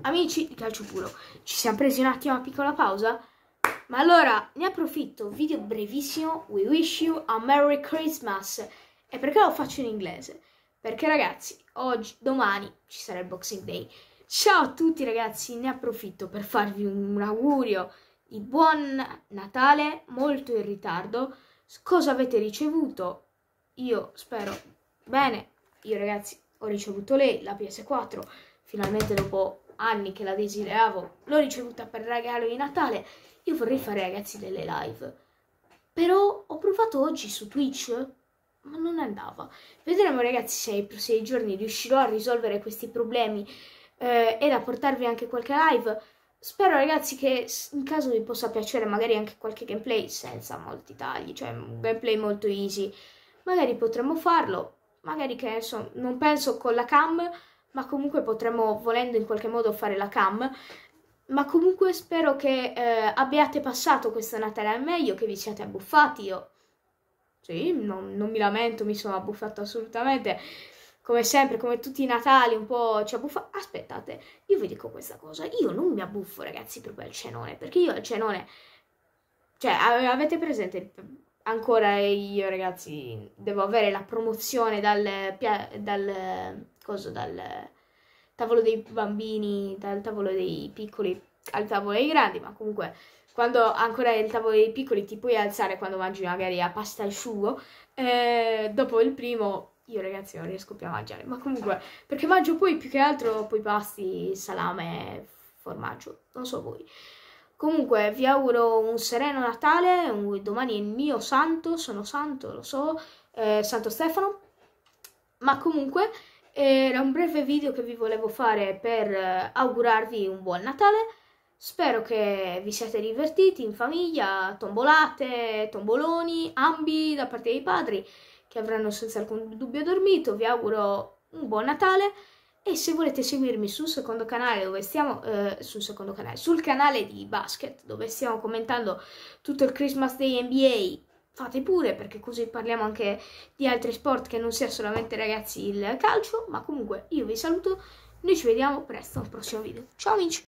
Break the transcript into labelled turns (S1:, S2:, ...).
S1: Amici di Calcio Puro, ci siamo presi un attimo una piccola pausa? Ma allora, ne approfitto, video brevissimo, we wish you a Merry Christmas. E perché lo faccio in inglese? Perché ragazzi, oggi, domani ci sarà il Boxing Day. Ciao a tutti ragazzi, ne approfitto per farvi un augurio di buon Natale, molto in ritardo. Cosa avete ricevuto? Io spero bene. Io ragazzi ho ricevuto lei, la PS4 finalmente dopo anni che la desideravo, l'ho ricevuta per regalo di Natale. Io vorrei fare ragazzi delle live. Però ho provato oggi su Twitch, ma non andava. Vedremo ragazzi se nei prossimi giorni riuscirò a risolvere questi problemi eh, ed a portarvi anche qualche live. Spero ragazzi che in caso vi possa piacere magari anche qualche gameplay senza molti tagli, cioè un gameplay molto easy. Magari potremmo farlo, magari che adesso non penso con la cam, ma comunque potremmo volendo in qualche modo fare la cam. Ma comunque spero che eh, abbiate passato questo Natale al meglio, che vi siate abbuffati. Io sì, non, non mi lamento, mi sono abbuffato assolutamente. Come sempre, come tutti i Natali, un po' ci abbuffa. Aspettate, io vi dico questa cosa. Io non mi abbuffo, ragazzi, proprio al cenone, perché io al cenone... Cioè, avete presente ancora io ragazzi devo avere la promozione dal, dal, cosa, dal tavolo dei bambini, dal tavolo dei piccoli al tavolo dei grandi, ma comunque quando ancora il tavolo dei piccoli ti puoi alzare quando mangi magari la pasta al sugo, eh, dopo il primo io ragazzi non riesco più a mangiare, ma comunque perché mangio poi più che altro poi pasti, salame, formaggio, non so voi. Comunque vi auguro un sereno Natale, un, domani è il mio santo, sono santo, lo so, eh, Santo Stefano. Ma comunque era un breve video che vi volevo fare per eh, augurarvi un buon Natale. Spero che vi siate divertiti in famiglia, tombolate, tomboloni, ambi da parte dei padri che avranno senza alcun dubbio dormito. Vi auguro un buon Natale e se volete seguirmi sul secondo canale dove stiamo eh, sul secondo canale sul canale di basket dove stiamo commentando tutto il Christmas Day NBA fate pure perché così parliamo anche di altri sport che non sia solamente ragazzi il calcio ma comunque io vi saluto noi ci vediamo presto al prossimo video ciao amici